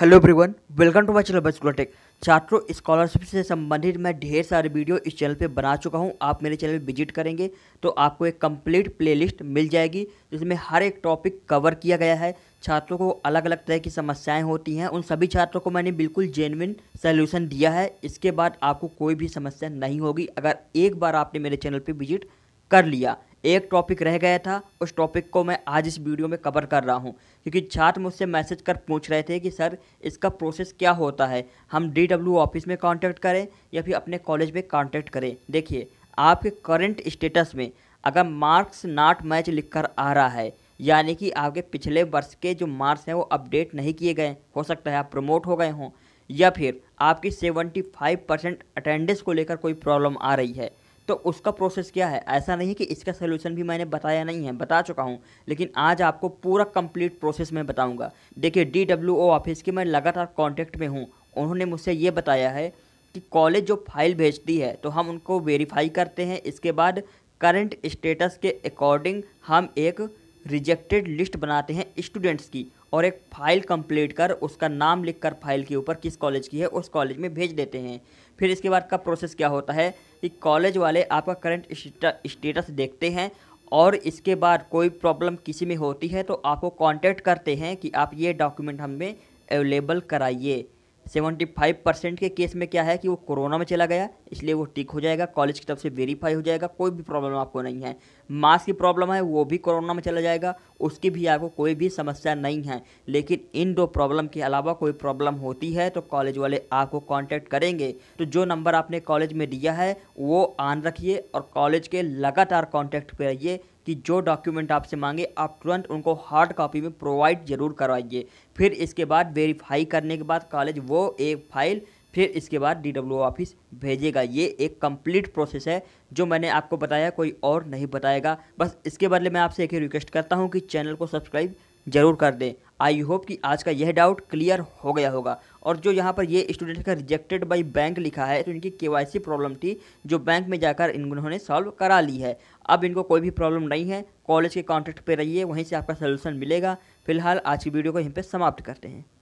hello everyone welcome to my channel बस tech छात्रों scholarship से संबंधित मैं ढेर सारे वीडियो इस चैनल पे बना चुका हूँ आप मेरे चैनल विजिट करेंगे तो आपको एक कंप्लीट प्लेलिस्ट मिल जाएगी जिसमें हर एक टॉपिक कवर किया गया है छात्रों को अलग अलग तरह की समस्याएं होती हैं उन सभी छात्रों को मैंने बिल्कुल जेनविन सल्यूशन दिया है इसके बाद आपको कोई भी समस्या नहीं होगी अगर एक बार आपने मेरे चैनल पर विजिट कर लिया एक टॉपिक रह गया था उस टॉपिक को मैं आज इस वीडियो में कवर कर रहा हूँ क्योंकि छात्र मुझसे मैसेज कर पूछ रहे थे कि सर इसका प्रोसेस क्या होता है हम डी ऑफिस में कॉन्टैक्ट करें या फिर अपने कॉलेज में कॉन्टैक्ट करें देखिए आपके करंट स्टेटस में अगर मार्क्स नाट मैच लिख कर आ रहा है यानी कि आपके पिछले वर्ष के जो मार्क्स हैं वो अपडेट नहीं किए गए हो सकता है आप प्रमोट हो गए हों या फिर आपकी सेवेंटी फाइव परसेंट अटेंडेंस को लेकर कोई प्रॉब्लम आ रही है तो उसका प्रोसेस क्या है ऐसा नहीं है कि इसका सोल्यूशन भी मैंने बताया नहीं है बता चुका हूँ लेकिन आज आपको पूरा कंप्लीट प्रोसेस मैं बताऊँगा देखिए डी ऑफिस की मैं लगातार कॉन्टैक्ट में हूँ उन्होंने मुझसे ये बताया है कि कॉलेज जो फाइल भेजती है तो हम उनको वेरीफाई करते हैं इसके बाद करंट स्टेटस के अकॉर्डिंग हम एक रिजेक्टेड लिस्ट बनाते हैं स्टूडेंट्स की और एक फाइल कंप्लीट कर उसका नाम लिखकर फाइल के ऊपर किस कॉलेज की है उस कॉलेज में भेज देते हैं फिर इसके बाद का प्रोसेस क्या होता है कि कॉलेज वाले आपका करंट स्टेटस देखते हैं और इसके बाद कोई प्रॉब्लम किसी में होती है तो आपको कॉन्टेक्ट करते हैं कि आप ये डॉक्यूमेंट हमें अवेलेबल कराइए सेवेंटी फाइव परसेंट के केस में क्या है कि वो कोरोना में चला गया इसलिए वो ठीक हो जाएगा कॉलेज की तरफ से वेरीफाई हो जाएगा कोई भी प्रॉब्लम आपको नहीं है मास्क की प्रॉब्लम है वो भी कोरोना में चला जाएगा उसकी भी आपको कोई भी समस्या नहीं है लेकिन इन दो प्रॉब्लम के अलावा कोई प्रॉब्लम होती है तो कॉलेज वाले आपको कॉन्टैक्ट करेंगे तो जो नंबर आपने कॉलेज में दिया है वो आन रखिए और कॉलेज के लगातार कॉन्टैक्ट पर रहिए कि जो डॉक्यूमेंट आपसे मांगे आप तुरंत उनको हार्ड कॉपी में प्रोवाइड जरूर करवाइए फिर इसके बाद वेरीफाई करने के बाद कॉलेज वो एक फाइल फिर इसके बाद डी ऑफिस भेजेगा ये एक कंप्लीट प्रोसेस है जो मैंने आपको बताया कोई और नहीं बताएगा बस इसके बदले मैं आपसे एक ही रिक्वेस्ट करता हूँ कि चैनल को सब्सक्राइब जरूर कर दें आई होप कि आज का यह डाउट क्लियर हो गया होगा और जो यहाँ पर ये स्टूडेंट का रिजेक्टेड बाई बैंक लिखा है तो इनकी केवाईसी प्रॉब्लम थी जो बैंक में जाकर इन्होंने सॉल्व करा ली है अब इनको कोई भी प्रॉब्लम नहीं है कॉलेज के कॉन्ट्रैक्ट पर रहिए वहीं से आपका सोल्यूशन मिलेगा फिलहाल आज की वीडियो को यहीं पर समाप्त करते हैं